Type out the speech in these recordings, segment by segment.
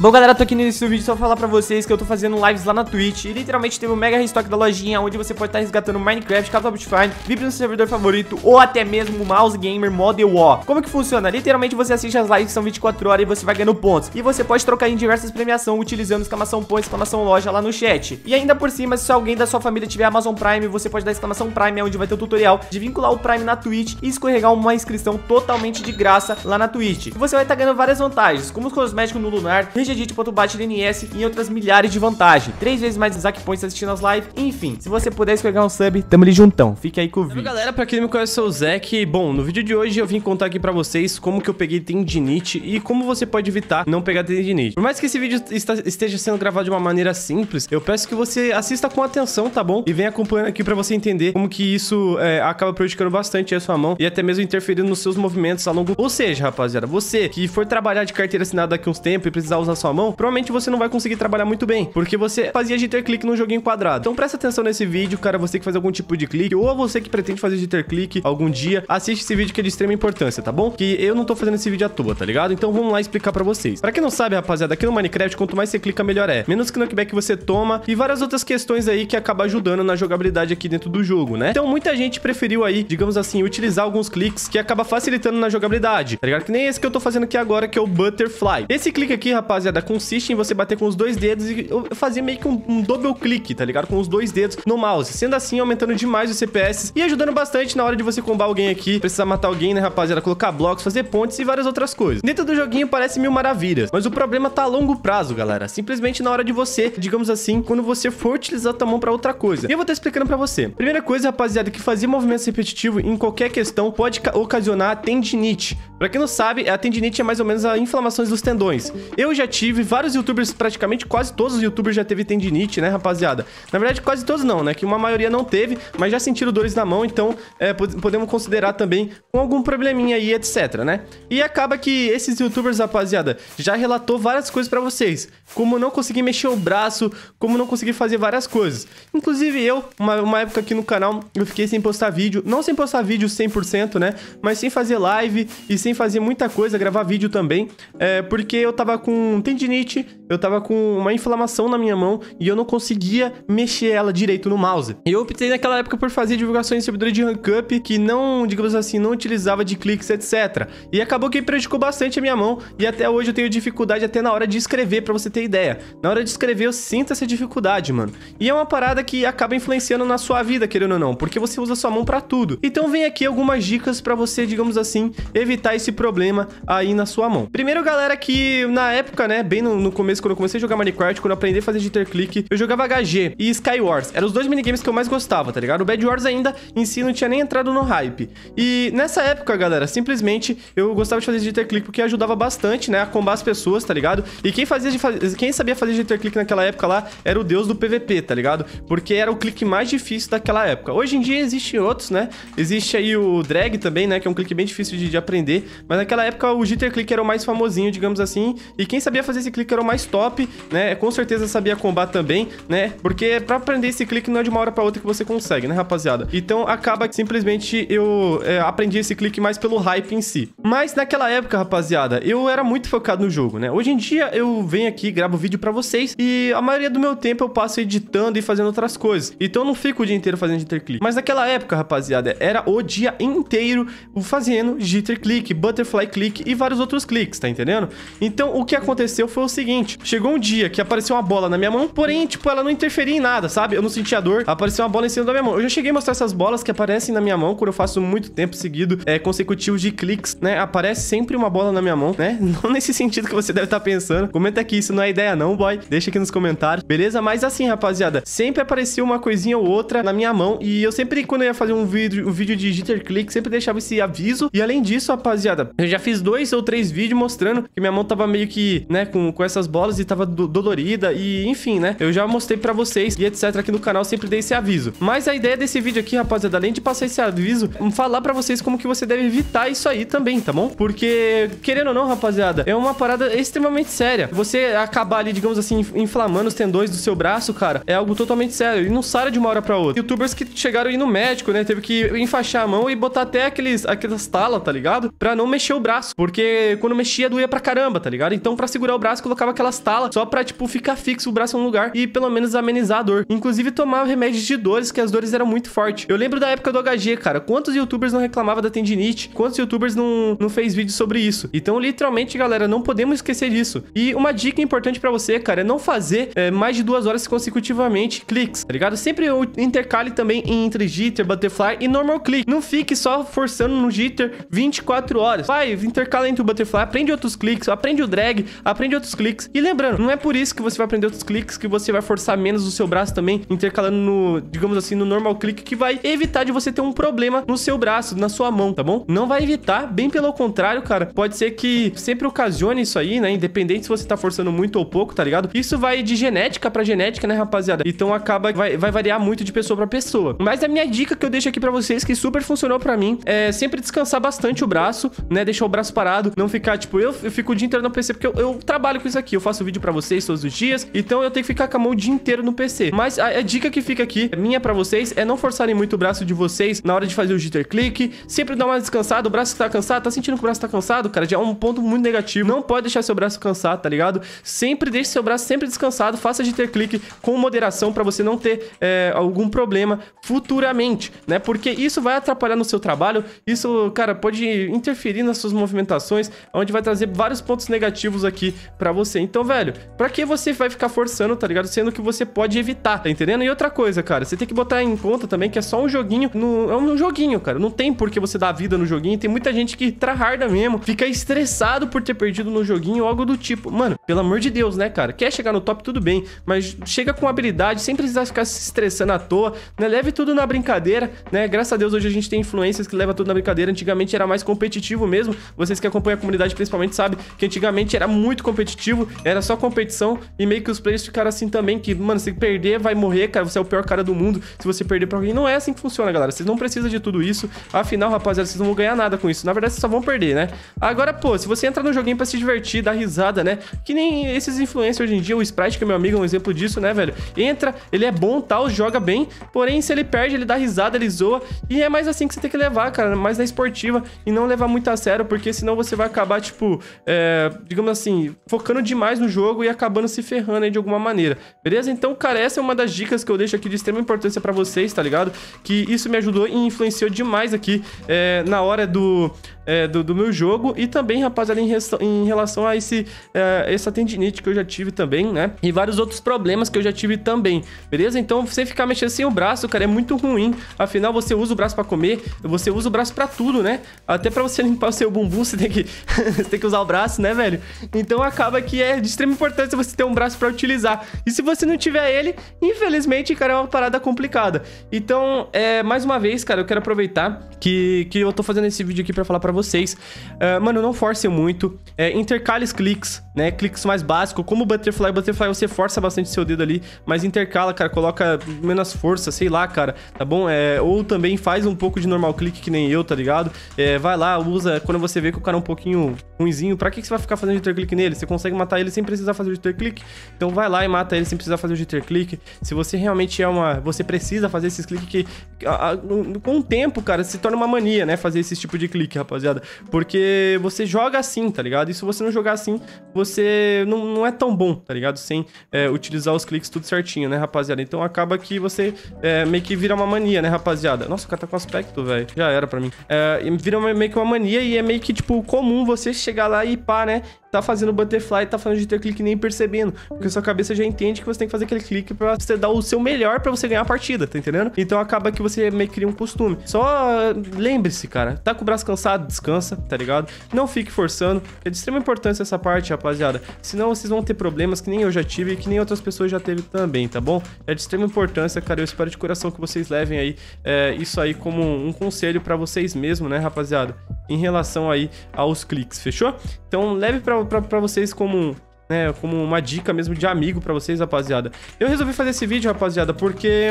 Bom, galera, tô aqui no início do vídeo só pra falar pra vocês que eu tô fazendo lives lá na Twitch e literalmente teve um mega restock da lojinha onde você pode estar tá resgatando Minecraft, Duty, Bitfind, VIP no seu servidor favorito ou até mesmo Mouse Gamer Model O. Como que funciona? Literalmente você assiste as lives que são 24 horas e você vai ganhando pontos. E você pode trocar em diversas premiações utilizando exclamação pontos, exclamação loja lá no chat. E ainda por cima, se alguém da sua família tiver Amazon Prime, você pode dar exclamação Prime, onde vai ter o um tutorial de vincular o Prime na Twitch e escorregar uma inscrição totalmente de graça lá na Twitch. E você vai estar tá ganhando várias vantagens, como os cosméticos no Lunar, seja ponto tipo, e outras milhares de vantagens. Três vezes mais Zack Points assistindo as lives. Enfim, se você puder escorregar um sub, tamo ali juntão. Fica aí com o vídeo. Então, galera, pra quem não conhece, eu sou o Zack. Bom, no vídeo de hoje eu vim contar aqui pra vocês como que eu peguei tendinite e como você pode evitar não pegar tendinite. Por mais que esse vídeo esteja sendo gravado de uma maneira simples, eu peço que você assista com atenção, tá bom? E venha acompanhando aqui pra você entender como que isso é, acaba prejudicando bastante a sua mão e até mesmo interferindo nos seus movimentos a longo... Ou seja, rapaziada, você que for trabalhar de carteira assinada daqui uns tempos e precisar usar sua mão, provavelmente você não vai conseguir trabalhar muito bem, porque você fazia jitter click no joguinho quadrado. Então presta atenção nesse vídeo, cara, você que faz algum tipo de clique, ou você que pretende fazer jitter click algum dia, assiste esse vídeo que é de extrema importância, tá bom? Que eu não tô fazendo esse vídeo à toa, tá ligado? Então vamos lá explicar pra vocês. Pra quem não sabe, rapaziada, aqui no Minecraft, quanto mais você clica, melhor é. Menos que no que você toma e várias outras questões aí que acaba ajudando na jogabilidade aqui dentro do jogo, né? Então muita gente preferiu aí, digamos assim, utilizar alguns cliques que acaba facilitando na jogabilidade, tá ligado? Que nem esse que eu tô fazendo aqui agora, que é o Butterfly. Esse clique aqui, rapaziada, rapaziada, é consiste em você bater com os dois dedos e fazer meio que um, um double clique, tá ligado? Com os dois dedos no mouse. Sendo assim, aumentando demais os CPS e ajudando bastante na hora de você combar alguém aqui, precisar matar alguém, né, rapaziada? Colocar blocos, fazer pontes e várias outras coisas. Dentro do joguinho parece mil maravilhas, mas o problema tá a longo prazo, galera. Simplesmente na hora de você, digamos assim, quando você for utilizar a tua mão pra outra coisa. E eu vou estar explicando pra você. Primeira coisa, rapaziada, que fazer movimentos repetitivos em qualquer questão pode ocasionar tendinite. Pra quem não sabe, a tendinite é mais ou menos a inflamações dos tendões. Eu já tive, vários youtubers, praticamente quase todos os youtubers já teve tendinite, né, rapaziada? Na verdade, quase todos não, né? Que uma maioria não teve, mas já sentiram dores na mão, então é, podemos considerar também com algum probleminha aí, etc, né? E acaba que esses youtubers, rapaziada, já relatou várias coisas para vocês. Como não conseguir mexer o braço, como não conseguir fazer várias coisas. Inclusive eu, uma, uma época aqui no canal, eu fiquei sem postar vídeo. Não sem postar vídeo 100%, né? Mas sem fazer live e sem sem fazer muita coisa, gravar vídeo também, é, porque eu tava com tendinite, eu tava com uma inflamação na minha mão e eu não conseguia mexer ela direito no mouse. E eu optei naquela época por fazer divulgações em servidores de rankup que não, digamos assim, não utilizava de cliques, etc. E acabou que prejudicou bastante a minha mão e até hoje eu tenho dificuldade até na hora de escrever, para você ter ideia. Na hora de escrever eu sinto essa dificuldade, mano. E é uma parada que acaba influenciando na sua vida, querendo ou não, porque você usa sua mão para tudo. Então vem aqui algumas dicas para você, digamos assim, evitar esse problema aí na sua mão. Primeiro, galera, que na época, né, bem no, no começo, quando eu comecei a jogar Minecraft, quando eu aprendi a fazer jitterclick, eu jogava HG e Sky Wars. Eram os dois minigames que eu mais gostava, tá ligado? O Bad Wars ainda em si não tinha nem entrado no hype. E nessa época, galera, simplesmente eu gostava de fazer jitterclick porque ajudava bastante, né, a combar as pessoas, tá ligado? E quem fazia de, quem sabia fazer jitterclick naquela época lá era o deus do PVP, tá ligado? Porque era o clique mais difícil daquela época. Hoje em dia existem outros, né? Existe aí o drag também, né, que é um clique bem difícil de, de aprender, mas naquela época o Jitter Click era o mais famosinho, digamos assim. E quem sabia fazer esse clique era o mais top, né? Com certeza sabia combar também, né? Porque pra aprender esse clique não é de uma hora pra outra que você consegue, né, rapaziada? Então acaba que simplesmente eu é, aprendi esse clique mais pelo hype em si. Mas naquela época, rapaziada, eu era muito focado no jogo, né? Hoje em dia eu venho aqui, gravo vídeo pra vocês e a maioria do meu tempo eu passo editando e fazendo outras coisas. Então eu não fico o dia inteiro fazendo jitter click. Mas naquela época, rapaziada, era o dia inteiro fazendo jitter click, Butterfly Click e vários outros cliques, tá entendendo? Então, o que aconteceu foi o seguinte, chegou um dia que apareceu uma bola na minha mão, porém, tipo, ela não interferia em nada, sabe? Eu não sentia dor, apareceu uma bola em cima da minha mão. Eu já cheguei a mostrar essas bolas que aparecem na minha mão quando eu faço muito tempo seguido, é, consecutivo de cliques, né? Aparece sempre uma bola na minha mão, né? Não nesse sentido que você deve estar tá pensando. Comenta aqui, isso não é ideia não, boy. Deixa aqui nos comentários, beleza? Mas assim, rapaziada, sempre aparecia uma coisinha ou outra na minha mão e eu sempre, quando eu ia fazer um vídeo, um vídeo de jitter click, sempre deixava esse aviso. E além disso, rapaziada, rapaziada, eu já fiz dois ou três vídeos mostrando que minha mão tava meio que, né, com, com essas bolas e tava do, dolorida e enfim, né? Eu já mostrei pra vocês e etc aqui no canal, sempre dei esse aviso. Mas a ideia desse vídeo aqui, rapaziada, além de passar esse aviso, falar pra vocês como que você deve evitar isso aí também, tá bom? Porque, querendo ou não, rapaziada, é uma parada extremamente séria. Você acabar ali, digamos assim, inflamando os tendões do seu braço, cara, é algo totalmente sério e não sara de uma hora pra outra. Youtubers que chegaram aí no médico, né, teve que enfaixar a mão e botar até aqueles, aquelas talas, tá ligado? Pra não mexer o braço, porque quando mexia doía pra caramba, tá ligado? Então, pra segurar o braço, colocava aquelas talas só pra, tipo, ficar fixo o braço em é um lugar e pelo menos amenizar a dor. Inclusive, tomava remédios de dores, que as dores eram muito fortes. Eu lembro da época do HG, cara. Quantos youtubers não reclamavam da tendinite? Quantos youtubers não, não fez vídeo sobre isso? Então, literalmente, galera, não podemos esquecer disso. E uma dica importante pra você, cara, é não fazer é, mais de duas horas consecutivamente cliques, tá ligado? Sempre intercale também entre jitter, butterfly e normal click. Não fique só forçando no jitter 24 24 horas. Vai, intercala entre o butterfly, aprende outros cliques, aprende o drag, aprende outros cliques. E lembrando, não é por isso que você vai aprender outros cliques que você vai forçar menos o seu braço também, intercalando no, digamos assim, no normal clique, que vai evitar de você ter um problema no seu braço, na sua mão, tá bom? Não vai evitar, bem pelo contrário, cara. Pode ser que sempre ocasione isso aí, né? Independente se você tá forçando muito ou pouco, tá ligado? Isso vai de genética para genética, né, rapaziada? Então acaba vai, vai variar muito de pessoa para pessoa. Mas a minha dica que eu deixo aqui para vocês que super funcionou para mim é sempre descansar bastante o braço braço, né? Deixar o braço parado, não ficar, tipo, eu, eu fico o dia inteiro no PC, porque eu, eu trabalho com isso aqui, eu faço vídeo para vocês todos os dias, então eu tenho que ficar com a mão o dia inteiro no PC. Mas a, a dica que fica aqui, minha para vocês, é não forçarem muito o braço de vocês na hora de fazer o jitter click, sempre dar uma descansada, o braço que tá cansado, tá sentindo que o braço tá cansado, cara, já é um ponto muito negativo, não pode deixar seu braço cansado, tá ligado? Sempre deixe seu braço sempre descansado, faça jitter click com moderação para você não ter é, algum problema futuramente, né? Porque isso vai atrapalhar no seu trabalho, isso, cara, pode interferir interferir nas suas movimentações, onde vai trazer vários pontos negativos aqui pra você. Então, velho, pra que você vai ficar forçando, tá ligado? Sendo que você pode evitar, tá entendendo? E outra coisa, cara, você tem que botar em conta também que é só um joguinho, no, é um joguinho, cara. Não tem por que você dar vida no joguinho, tem muita gente que traharda mesmo, fica estressado por ter perdido no joguinho ou algo do tipo. Mano, pelo amor de Deus, né, cara? Quer chegar no top, tudo bem, mas chega com habilidade, sem precisar ficar se estressando à toa, né? Leve tudo na brincadeira, né? Graças a Deus hoje a gente tem influências que leva tudo na brincadeira, antigamente era mais competitivo competitivo mesmo. Vocês que acompanham a comunidade principalmente sabem que antigamente era muito competitivo, era só competição e meio que os players ficaram assim também, que, mano, se perder, vai morrer, cara, você é o pior cara do mundo se você perder pra alguém. Não é assim que funciona, galera. Vocês não precisam de tudo isso. Afinal, rapaziada, vocês não vão ganhar nada com isso. Na verdade, vocês só vão perder, né? Agora, pô, se você entra no joguinho pra se divertir, dar risada, né? Que nem esses influencers hoje em dia, o Sprite, que é meu amigo, é um exemplo disso, né, velho? Entra, ele é bom, tal, joga bem, porém, se ele perde, ele dá risada, ele zoa, e é mais assim que você tem que levar, cara, mais na esportiva, e não levar muito muito a sério, porque senão você vai acabar, tipo, é, digamos assim, focando demais no jogo e acabando se ferrando aí de alguma maneira. Beleza? Então, cara, essa é uma das dicas que eu deixo aqui de extrema importância para vocês, tá ligado? Que isso me ajudou e influenciou demais aqui é, na hora do é, do, do, meu jogo e também, rapaziada, em, em relação a esse, é, essa tendinite que eu já tive também, né? E vários outros problemas que eu já tive também, beleza? Então, você ficar mexendo sem o braço, cara, é muito ruim. Afinal, você usa o braço para comer, você usa o braço para tudo, né? Até para você limpar o seu bumbum, você tem que, você tem que usar o braço, né, velho? Então, acaba que é de extrema importância você ter um braço para utilizar. E se você não tiver ele, infelizmente, cara, é uma parada complicada. Então, é, mais uma vez, cara, eu quero aproveitar que, que eu tô fazendo esse vídeo aqui para falar para vocês. Uh, mano, não force muito. É, intercale os cliques, né? Cliques mais básicos, como Butterfly. Butterfly você força bastante seu dedo ali, mas intercala, cara. Coloca menos força, sei lá, cara. Tá bom? É, ou também faz um pouco de normal clique, que nem eu, tá ligado? É, vai lá, usa. Quando você vê que o cara é um pouquinho ruimzinho. pra que, que você vai ficar fazendo interclique nele? Você consegue matar ele sem precisar fazer o interclique? Então vai lá e mata ele sem precisar fazer o interclique. Se você realmente é uma... Você precisa fazer esses cliques que... A, a, com o tempo, cara, se torna torna uma mania, né? Fazer esse tipo de clique, rapaziada. Porque você joga assim, tá ligado? E se você não jogar assim, você não, não é tão bom, tá ligado? Sem é, utilizar os cliques tudo certinho, né, rapaziada? Então acaba que você é, meio que vira uma mania, né, rapaziada? Nossa, o cara tá com aspecto, velho. Já era pra mim. É, vira meio que uma mania e é meio que, tipo, comum você chegar lá e pá, né? tá fazendo butterfly, tá fazendo jitter click nem percebendo, porque sua cabeça já entende que você tem que fazer aquele clique para você dar o seu melhor para você ganhar a partida, tá entendendo? Então acaba que você meio que cria um costume. Só ah, lembre-se, cara, tá com o braço cansado, descansa, tá ligado? Não fique forçando, é de extrema importância essa parte, rapaziada. Senão vocês vão ter problemas que nem eu já tive e que nem outras pessoas já teve também, tá bom? É de extrema importância, cara. Eu espero de coração que vocês levem aí é, isso aí como um conselho para vocês mesmo, né, rapaziada? Em relação aí aos cliques, fechou? Então leve para para vocês como né, como uma dica mesmo de amigo para vocês, rapaziada. Eu resolvi fazer esse vídeo, rapaziada, porque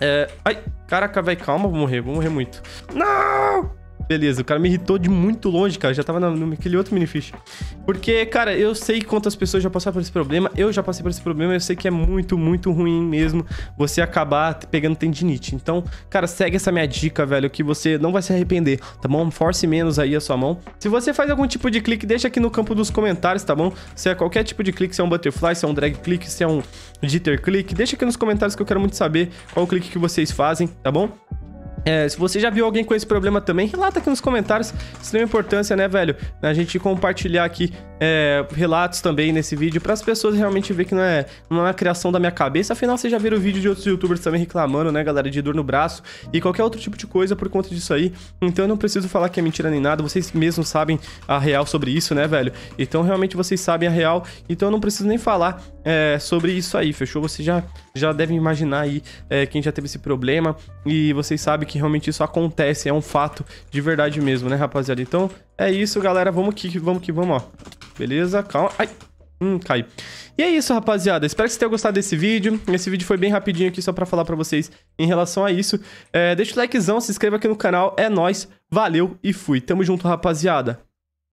é... ai, caraca, vai calma, vou morrer, vou morrer muito. Não! Beleza, o cara me irritou de muito longe, cara. Já tava naquele outro minifish. Porque, cara, eu sei quantas pessoas já passaram por esse problema. Eu já passei por esse problema. Eu sei que é muito, muito ruim mesmo você acabar pegando tendinite. Então, cara, segue essa minha dica, velho, que você não vai se arrepender, tá bom? Force menos aí a sua mão. Se você faz algum tipo de clique, deixa aqui no campo dos comentários, tá bom? Se é qualquer tipo de clique, se é um butterfly, se é um drag click, se é um jitter click, deixa aqui nos comentários que eu quero muito saber qual clique que vocês fazem, tá bom? É, se você já viu alguém com esse problema também, relata aqui nos comentários. Extrema importância, né, velho? A gente compartilhar aqui é, relatos também nesse vídeo para as pessoas realmente ver que não é, não é uma criação da minha cabeça. Afinal, vocês já viram o vídeo de outros youtubers também reclamando, né, galera, de dor no braço e qualquer outro tipo de coisa por conta disso aí. Então eu não preciso falar que é mentira nem nada, vocês mesmos sabem a real sobre isso, né, velho? Então realmente vocês sabem a real, então eu não preciso nem falar é, sobre isso aí, fechou? Vocês já, já devem imaginar aí é, quem já teve esse problema e vocês sabem que realmente isso acontece, é um fato de verdade mesmo, né, rapaziada? Então é isso, galera. Vamos aqui, vamos que vamos, ó. Beleza? Calma. Ai. Hum, cai. E é isso, rapaziada. Espero que vocês tenham gostado desse vídeo. Esse vídeo foi bem rapidinho aqui, só pra falar pra vocês em relação a isso. É, deixa o likezão, se inscreva aqui no canal. É nóis. Valeu e fui. Tamo junto, rapaziada.